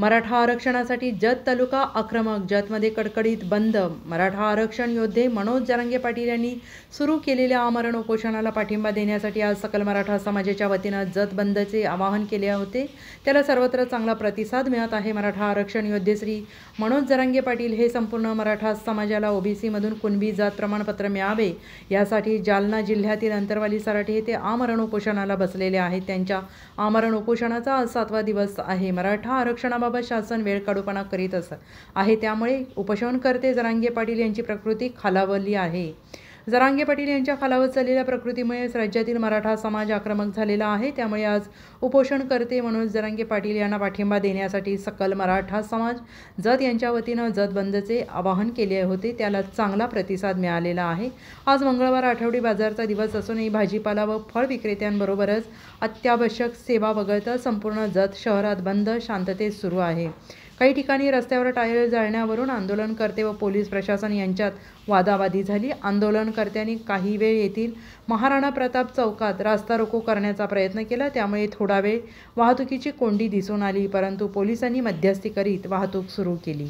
मराठा आरक्षणासाठी जत तालुका आक्रमक जतमध्ये कडकडीत बंद मराठा आरक्षण योद्धे मनोज जरांगे पाटील यांनी सुरू केलेल्या आमरण उपोषणाला पाठिंबा देण्यासाठी आज सकल मराठा समाजाच्या वतीनं जत बंदचे आवाहन केले होते त्याला सर्वत्र चांगला प्रतिसाद मिळत आहे मराठा आरक्षण योद्धे श्री मनोज जरांगे पाटील हे संपूर्ण मराठा समाजाला ओबीसीमधून कुणबी जात प्रमाणपत्र मिळावे यासाठी जालना जिल्ह्यातील अंतरवाली सराठी येथे आमरण उपोषणाला बसलेले आहेत त्यांच्या आमरण उपोषणाचा आज सातवा दिवस आहे मराठा आरक्षणाबाबत बाबा शासन वेळकाढूपणा करीत असत आहे त्यामुळे करते जरांगे पाटील यांची प्रकृती खालावली आहे जरांगे पाटील यांच्या खालावत चाललेल्या प्रकृतीमुळेच राज्यातील मराठा समाज आक्रमक झालेला आहे त्यामुळे आज उपोषणकर्ते म्हणून जरांगे पाटील यांना पाठिंबा देण्यासाठी सकल मराठा समाज जत यांच्या वतीनं जत बंदचे आवाहन केले होते त्याला चांगला प्रतिसाद मिळालेला आहे आज मंगळवार आठवडी बाजारचा दिवस असूनही भाजीपाला व फळ विक्रेत्यांबरोबरच अत्यावश्यक सेवा वगळता संपूर्ण जत शहरात बंद शांततेत सुरू आहे काही ठिकाणी रस्त्यावर टायर जाळण्यावरून आंदोलनकर्ते व पोलीस प्रशासन यांच्यात वादावादी झाली आंदोलनकर्त्यांनी काही वेळ येथील महाराणा प्रताप चौकात रास्ता रोको करण्याचा प्रयत्न केला त्यामुळे थोडा वेळ वाहतुकीची कोंडी दिसून आली परंतु पोलिसांनी मध्यस्थी करीत वाहतूक सुरू केली